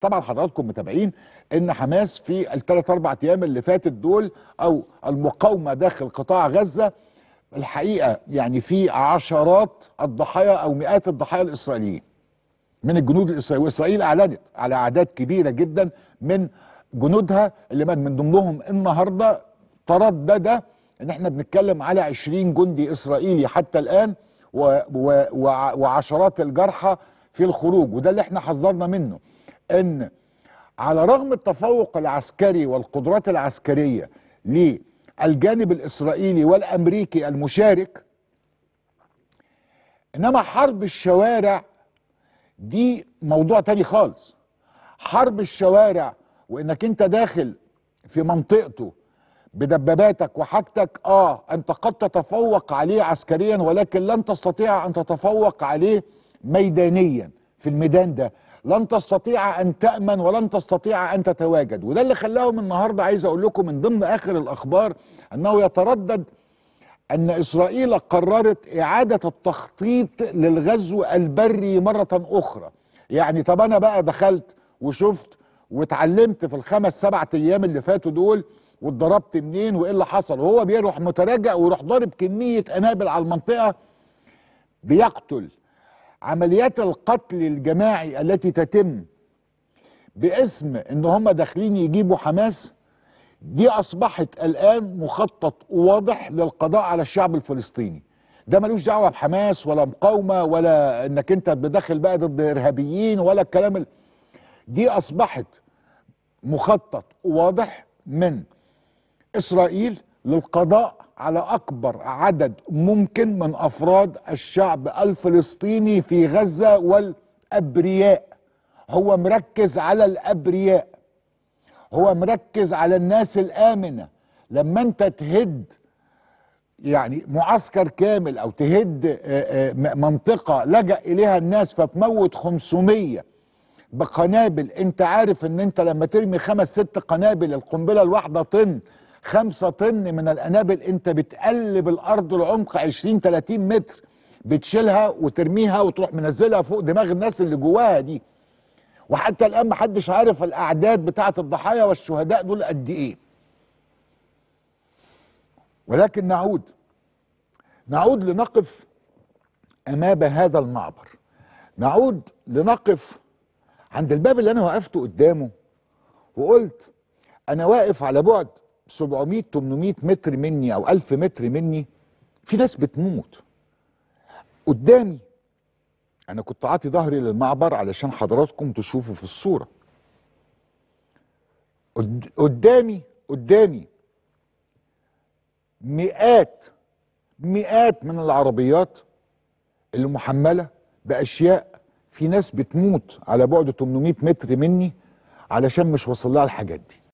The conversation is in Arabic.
طبعا حضراتكم متابعين ان حماس في الثلاث اربع ايام اللي فاتت دول او المقاومه داخل قطاع غزه الحقيقه يعني في عشرات الضحايا او مئات الضحايا الاسرائيليين من الجنود الاسرائيليين واسرائيل اعلنت على اعداد كبيره جدا من جنودها اللي من ضمنهم النهارده تردد ان احنا بنتكلم على 20 جندي اسرائيلي حتى الان و و وعشرات الجرحى في الخروج وده اللي احنا حذرنا منه ان على رغم التفوق العسكري والقدرات العسكريه للجانب الاسرائيلي والامريكي المشارك انما حرب الشوارع دي موضوع تاني خالص حرب الشوارع وانك انت داخل في منطقته بدباباتك وحاجتك اه انت قد تتفوق عليه عسكريا ولكن لن تستطيع ان تتفوق عليه ميدانيا في الميدان ده لن تستطيع ان تامن ولن تستطيع ان تتواجد وده اللي خلاهم النهارده عايز اقول لكم من ضمن اخر الاخبار انه يتردد ان اسرائيل قررت اعاده التخطيط للغزو البري مره اخرى يعني طب انا بقى دخلت وشفت واتعلمت في الخمس سبعة ايام اللي فاتوا دول واتضربت منين وايه اللي حصل وهو بيروح متراجع ويروح ضارب كميه قنابل على المنطقه بيقتل عمليات القتل الجماعي التي تتم باسم ان هم داخلين يجيبوا حماس دي اصبحت الان مخطط واضح للقضاء على الشعب الفلسطيني ده ملوش دعوه بحماس ولا مقاومه ولا انك انت بداخل بقى ضد ارهابيين ولا الكلام ال... دي اصبحت مخطط واضح من اسرائيل للقضاء على أكبر عدد ممكن من أفراد الشعب الفلسطيني في غزة والأبرياء هو مركز على الأبرياء هو مركز على الناس الآمنة لما أنت تهد يعني معسكر كامل أو تهد آه، آه، منطقة لجأ إليها الناس فتموت 500 بقنابل أنت عارف أن أنت لما ترمي خمس ست قنابل القنبلة الواحدة طن 5 طن من الانابل انت بتقلب الارض لعمق 20 30 متر بتشيلها وترميها وتروح منزلها فوق دماغ الناس اللي جواها دي وحتى الان محدش عارف الاعداد بتاعه الضحايا والشهداء دول قد ايه ولكن نعود نعود لنقف امام هذا المعبر نعود لنقف عند الباب اللي انا وقفته قدامه وقلت انا واقف على بعد 700 800 متر مني او 1000 متر مني في ناس بتموت قدامي انا كنت عاطي ظهري للمعبر علشان حضراتكم تشوفوا في الصوره قدامي قدامي مئات مئات من العربيات اللي محمله باشياء في ناس بتموت على بعد 800 متر مني علشان مش واصل لها الحاجات دي